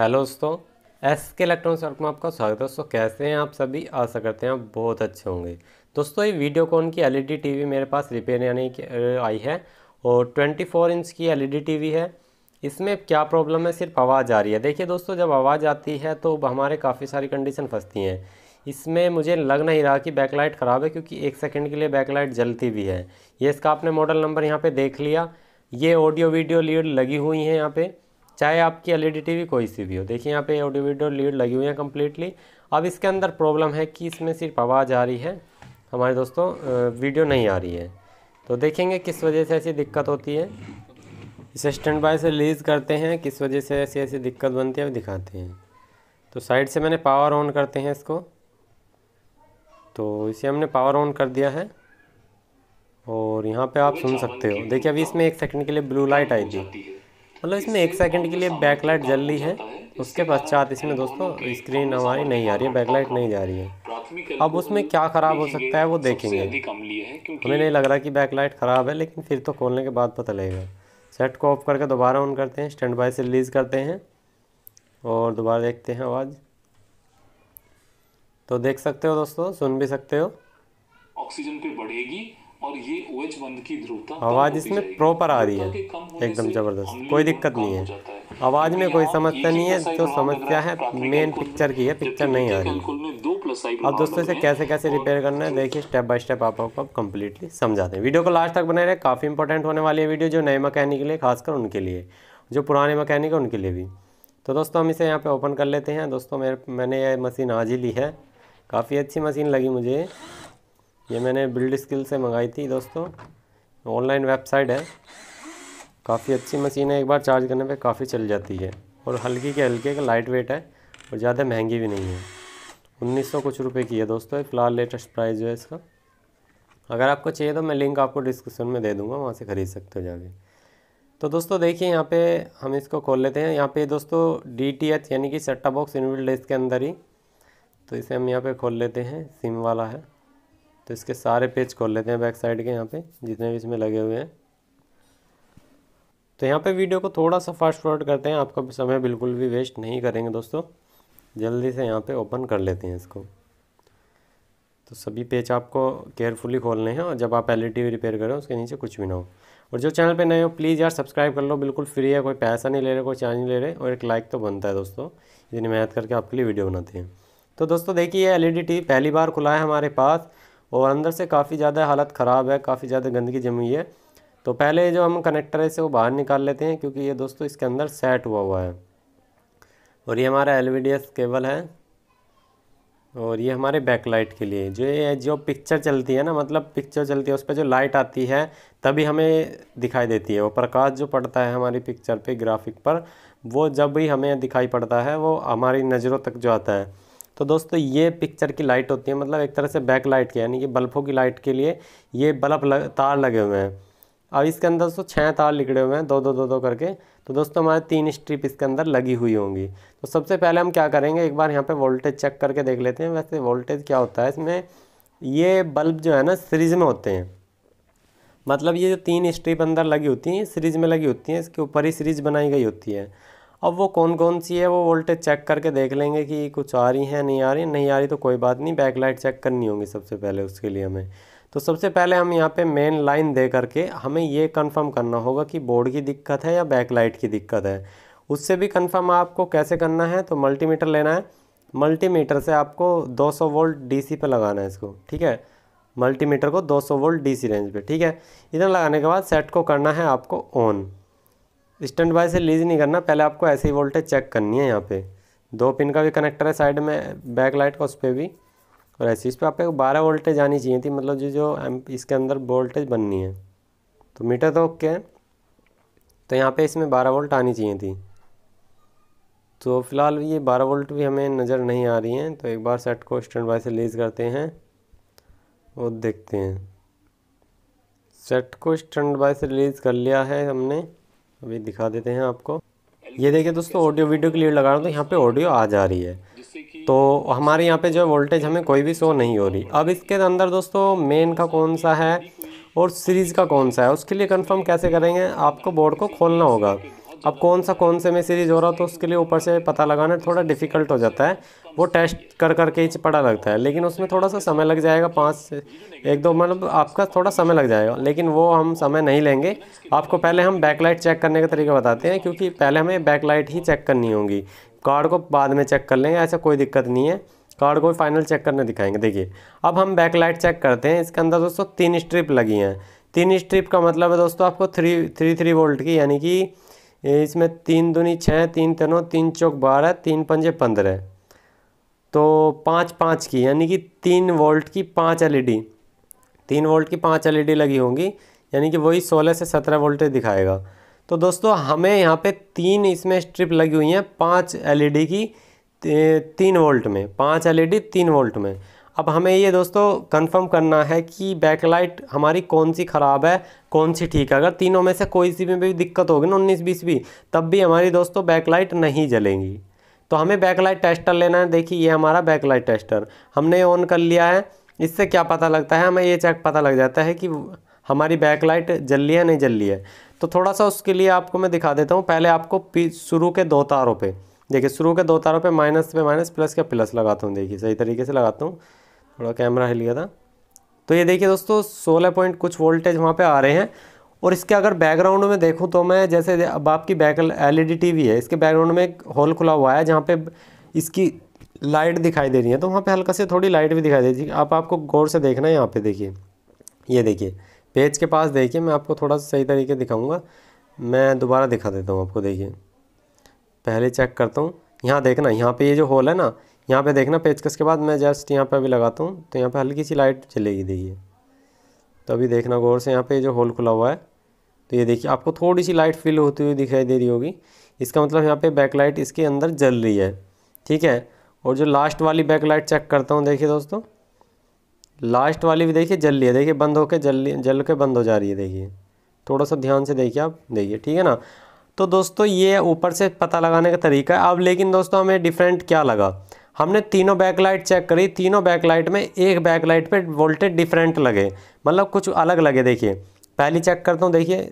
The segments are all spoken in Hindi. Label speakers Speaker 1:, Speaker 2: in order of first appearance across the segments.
Speaker 1: हेलो दोस्तों एस के इलेक्ट्रॉनिक्स वर्क में आपका स्वागत है दोस्तों कैसे हैं आप सभी आशा करते हैं आप बहुत अच्छे होंगे दोस्तों ये वीडियोकॉन की एलईडी टीवी e मेरे पास रिपेयर यानी आई है और 24 इंच की एलईडी टीवी e है इसमें क्या प्रॉब्लम है सिर्फ आवाज़ आ रही है देखिए दोस्तों जब आवाज़ आती है तो हमारे काफ़ी सारी कंडीशन फंसती हैं इसमें मुझे लग नहीं रहा कि बैकलाइट ख़राब है क्योंकि एक सेकेंड के लिए बैकलाइट जलती भी है ये इसका आपने मॉडल नंबर यहाँ पर देख लिया ये ऑडियो वीडियो लीड लगी हुई है यहाँ पर चाहे आपकी एल ई टीवी कोई सी भी हो देखिए यहाँ पे ऑडियो वीडियो लीड लगी हुई है कम्प्लीटली अब इसके अंदर प्रॉब्लम है कि इसमें सिर्फ आवाज़ आ रही है हमारे दोस्तों वीडियो नहीं आ रही है तो देखेंगे किस वजह से ऐसी दिक्कत होती है इसे स्टैंड बाय से रिलीज़ करते हैं किस वजह से ऐसी ऐसी दिक्कत बनती है दिखाते हैं तो साइड से मैंने पावर ऑन करते हैं इसको तो इसे हमने पावर ऑन कर दिया है और यहाँ पे आप सुन सकते हो देखिए अभी इसमें एक सेकंड के लिए ब्लू लाइट आई थी मतलब इसमें एक सेकंड के लिए बैकलाइट जल रही है उसके पश्चात इसमें दोस्तों स्क्रीन हमारी नहीं आ रही है बैकलाइट नहीं जा रही है अब उसमें क्या ख़राब हो सकता है वो देखेंगे हमें नहीं लग रहा कि बैकलाइट ख़राब है लेकिन फिर तो खोलने के बाद पता लगेगा सेट को ऑफ करके दोबारा ऑन करते हैं स्टैंड बाय से रिलीज़ करते हैं और दोबारा देखते हैं आवाज़ तो देख सकते हो दोस्तों सुन भी सकते हो ऑक्सीजन पे बढ़ेगी और ये OH बंद की ध्रुवता आवाज इसमें प्रॉपर आ रही है एकदम जबरदस्त कोई दिक्कत तो नहीं है आवाज में कोई समस्या नहीं है जो समस्या है मेन पिक्चर की है पिक्चर नहीं आ रही है अब दोस्तों इसे कैसे कैसे रिपेयर करना है तो देखिए स्टेप बाय स्टेप आप आपको अब कंप्लीटली समझाते हैं वीडियो को लास्ट तक बनाए रहे काफ़ी इंपॉर्टेंट होने वाली है वीडियो जो नए मकैनिक के लिए खासकर उनके लिए जो पुराने मकैनिक है उनके लिए भी तो दोस्तों हम इसे यहाँ पे ओपन कर लेते हैं दोस्तों मेरे मैंने ये मशीन आज ही ली है काफ़ी अच्छी मशीन लगी मुझे ये मैंने बिल्ड स्किल से मंगाई थी दोस्तों ऑनलाइन वेबसाइट है काफ़ी अच्छी मशीन है एक बार चार्ज करने पे काफ़ी चल जाती है और हल्की के हल्के का लाइट वेट है और ज़्यादा महंगी भी नहीं है उन्नीस सौ कुछ रुपए की है दोस्तों फ़िलहाल लेटेस्ट प्राइस जो है इसका अगर आपको चाहिए तो मैं लिंक आपको डिस्क्रिप्शन में दे दूँगा वहाँ से ख़रीद सकते हो जाके तो दोस्तों देखिए यहाँ पर हम इसको खोल लेते हैं यहाँ पर दोस्तों डी टी एच यानी कि सेट्टा बॉक्स इनविल्ड इसके अंदर ही तो इसे हम यहाँ पे खोल लेते हैं सिम वाला है तो इसके सारे पेज खोल लेते हैं बैक साइड के यहाँ पे जितने भी इसमें लगे हुए हैं तो यहाँ पे वीडियो को थोड़ा सा फास्ट फॉरवर्ड करते हैं आपका समय बिल्कुल भी वेस्ट नहीं करेंगे दोस्तों जल्दी से यहाँ पे ओपन कर लेते हैं इसको तो सभी पेज आपको केयरफुली खोलने हैं और जब आप एल रिपेयर e करें उसके नीचे कुछ भी ना हो और जो चैनल पर नए हो प्लीज़ यार सब्सक्राइब कर लो बिल्कुल फ्री है कोई पैसा नहीं ले रहे कोई चार्ज नहीं ले रहे और एक लाइक तो बनता है दोस्तों इतनी मेहनत करके आपके लिए वीडियो बनाते हैं तो दोस्तों देखिए ये एल ई पहली बार खुला है हमारे पास और अंदर से काफ़ी ज़्यादा हालत ख़राब है काफ़ी ज़्यादा गंदगी जमी हुई है तो पहले जो हम कनेक्टर है इसे वो बाहर निकाल लेते हैं क्योंकि ये दोस्तों इसके अंदर सेट हुआ हुआ है और ये हमारा एल केबल है और ये हमारे बैकलाइट के लिए जो ये जो पिक्चर चलती है ना मतलब पिक्चर चलती है उस पर जो लाइट आती है तभी हमें दिखाई देती है वो प्रकाश जो पड़ता है हमारी पिक्चर पे ग्राफिक पर वो जब भी हमें दिखाई पड़ता है वो हमारी नज़रों तक जो आता है तो दोस्तों ये पिक्चर की लाइट होती है मतलब एक तरह से बैक लाइट की यानी कि बल्बों की लाइट के लिए ये बल्ब लग, तार लगे हुए हैं अब इसके अंदर दोस्तों छः तार निकले हुए हैं दो दो दो दो करके तो दोस्तों हमारे तीन स्ट्रिप इसके अंदर लगी हुई होंगी तो सबसे पहले हम क्या करेंगे एक बार यहाँ पर वोल्टेज चेक करके देख लेते हैं वैसे वोल्टेज क्या होता है इसमें ये बल्ब जो है ना सीरीज में होते हैं मतलब ये जो तीन स्ट्रिप अंदर लगी होती हैं सीरीज में लगी होती हैं इसके ऊपर ही सीरीज बनाई गई होती है अब वो कौन कौन सी है वो वोल्टेज चेक करके देख लेंगे कि कुछ आ रही है नहीं आ रही नहीं आ रही तो कोई बात नहीं बैकलाइट चेक करनी होगी सबसे पहले उसके लिए हमें तो सबसे पहले हम यहाँ पे मेन लाइन दे करके हमें ये कंफर्म करना होगा कि बोर्ड की दिक्कत है या बैकलाइट की दिक्कत है उससे भी कंफर्म आपको कैसे करना है तो मल्टीमीटर लेना है मल्टीमीटर से आपको 200 वोल्ट डीसी पे लगाना है इसको ठीक है मल्टीमीटर को 200 वोल्ट डीसी रेंज पे ठीक है इधर लगाने के बाद सेट को करना है आपको ऑन स्टैंड बाय से लीज नहीं करना पहले आपको ऐसे ही वोल्टेज चेक करनी है यहाँ पे दो पिन का भी कनेक्टर है साइड में बैक लाइट का उस पर भी और ऐसे इस पर आपको बारह वोल्टेज आनी चाहिए थी मतलब जो जो इसके अंदर वोल्टेज बननी है तो मीटर तो ओके है तो यहाँ पे इसमें बारह वोल्ट आनी चाहिए थी तो फिलहाल ये बारह वोल्ट भी हमें नज़र नहीं आ रही हैं तो एक बार सेट को स्टैंड बाय से लीज करते हैं और देखते हैं सेट को स्टैंड बाय से रिलीज़ कर लिया है हमने अभी दिखा देते हैं आपको ये देखिए दोस्तों ऑडियो वीडियो क्लियर लगा रहा हूँ तो यहाँ पे ऑडियो आ जा रही है तो हमारे यहाँ पे जो है वोल्टेज हमें कोई भी शो नहीं हो रही अब इसके अंदर दोस्तों मेन का कौन सा है और सीरीज़ का कौन सा है उसके लिए कंफर्म कैसे करेंगे आपको बोर्ड को खोलना होगा अब कौन सा कौन से में सीरीज हो रहा तो उसके लिए ऊपर से पता लगाना थोड़ा डिफिकल्ट हो जाता है वो टेस्ट कर करके ही पड़ा लगता है लेकिन उसमें थोड़ा सा समय लग जाएगा पाँच से एक दो मतलब आपका थोड़ा समय लग जाएगा लेकिन वो हम समय नहीं लेंगे आपको पहले हम बैकलाइट चेक करने का तरीका बताते हैं क्योंकि पहले हमें बैकलाइट ही चेक करनी होगी कार्ड को बाद में चेक कर लेंगे ऐसा कोई दिक्कत नहीं है कार्ड को फाइनल चेक करने दिखाएंगे देखिए अब हम बैकलाइट चेक करते हैं इसके अंदर दोस्तों तीन स्ट्रिप लगी हैं तीन स्ट्रिप का मतलब है दोस्तों आपको थ्री थ्री थ्री वोल्ट की यानी कि इसमें तीन दुनी छः तीन तेनों तीन चौक बारह तीन पंजे पंद्रह तो पाँच पाँच की यानी कि तीन वोल्ट की पाँच एलईडी तीन वोल्ट की पाँच एलईडी लगी होंगी यानी कि वही सोलह से सत्रह वोल्टेज दिखाएगा तो दोस्तों हमें यहाँ पे तीन इसमें स्ट्रिप लगी हुई हैं पाँच एलईडी की तीन वोल्ट में पाँच एलईडी तीन वोल्ट में अब हमें ये दोस्तों कंफर्म करना है कि बैकलाइट हमारी कौन सी ख़राब है कौन सी ठीक है अगर तीनों में से कोई सी में भी दिक्कत होगी ना उन्नीस बीस भी तब भी हमारी दोस्तों बैकलाइट नहीं जलेंगी तो हमें बैकलाइट टेस्टर लेना है देखिए ये हमारा बैकलाइट टेस्टर हमने ऑन कर लिया है इससे क्या पता लगता है हमें ये चेक पता लग जाता है कि हमारी बैकलाइट जल रही है नहीं जल रही है तो थोड़ा सा उसके लिए आपको मैं दिखा देता हूँ पहले आपको शुरू के दो तारों पर देखिए शुरू के दो तारों पे माइनस पे माइनस प्लस के प्लस लगाता हूँ देखिए सही तरीके से लगाता हूँ थोड़ा कैमरा हिल गया था तो ये देखिए दोस्तों सोलह पॉइंट कुछ वोल्टेज वहाँ पे आ रहे हैं और इसके अगर बैकग्राउंड में देखूँ तो मैं जैसे अब आपकी बैक एल ई है इसके बैकग्राउंड में एक हॉल खुला हुआ है जहाँ पर इसकी लाइट दिखाई दे रही है तो वहाँ पर हल्का से थोड़ी लाइट भी दिखाई दे रही है आप आपको गौर से देखना है यहाँ पर देखिए ये देखिए पेज के पास देखिए मैं आपको थोड़ा सा सही तरीके दिखाऊँगा मैं दोबारा दिखा देता हूँ आपको देखिए पहले चेक करता हूँ यहाँ देखना यहाँ पर ये जो हॉल है ना यहाँ पे देखना पेचकस के बाद मैं जस्ट यहाँ पे अभी लगाता हूँ तो यहाँ पे हल्की सी लाइट चलेगी देखिए तो अभी देखना गौर से यहाँ पे जो होल खुला हुआ है तो ये देखिए आपको थोड़ी सी लाइट फील होती हुई दिखाई दे रही होगी इसका मतलब यहाँ पे लाइट इसके अंदर जल रही है ठीक है और जो लास्ट वाली बैक लाइट चेक करता हूँ देखिए दोस्तों लास्ट वाली भी देखिए जल रही है देखिए बंद होकर जल जल के बंद हो जा रही है देखिए थोड़ा सा ध्यान से देखिए आप देखिए ठीक है ना तो दोस्तों ये ऊपर से पता लगाने का तरीका है अब लेकिन दोस्तों हमें डिफरेंट क्या लगा हमने तीनों बैकलाइट चेक करी तीनों बैकलाइट में एक बैकलाइट पे वोल्टेज डिफरेंट लगे मतलब कुछ अलग लगे देखिए पहली चेक करता हूँ देखिए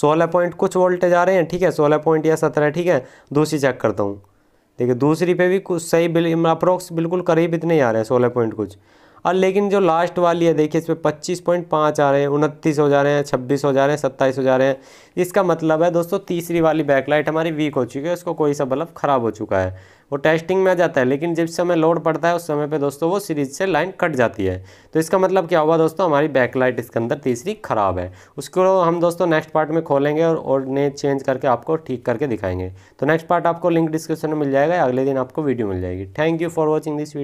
Speaker 1: सोलह पॉइंट कुछ वोल्टेज आ रहे हैं ठीक है सोलह पॉइंट या सत्रह ठीक है दूसरी चेक करता हूँ देखिए दूसरी पे भी कुछ सही बिल अप्रोक्स बिल्कुल करीब इतने ही आ रहे हैं सोलह पॉइंट कुछ और लेकिन जो लास्ट वाली है देखिए इस पर पच्चीस पॉइंट पाँच आ रहे हैं उनतीस हो जा रहे हैं छब्बीस हो जा रहे हैं सत्ताईस हो जा रहे हैं इसका मतलब है दोस्तों तीसरी वाली बैकलाइट हमारी वीक हो चुकी है उसको कोई सा बल्ब ख़राब हो चुका है वो टेस्टिंग में आ जाता है लेकिन जिस समय लोड पड़ता है उस समय पे दोस्तों वो सीरीज से लाइन कट जाती है तो इसका मतलब क्या हुआ दोस्तों हमारी बैकलाइट इसके अंदर तीसरी ख़राब है उसको हम दोस्तों नेक्स्ट पार्ट में खोलेंगे और ने चेंज करके आपको ठीक करके दिखाएंगे तो नेक्स्ट पार्ट आपको लिंक डिस्क्रिप्शन में मिल जाएगा अगले दिन आपको वीडियो मिल जाएगी thank you for watching this video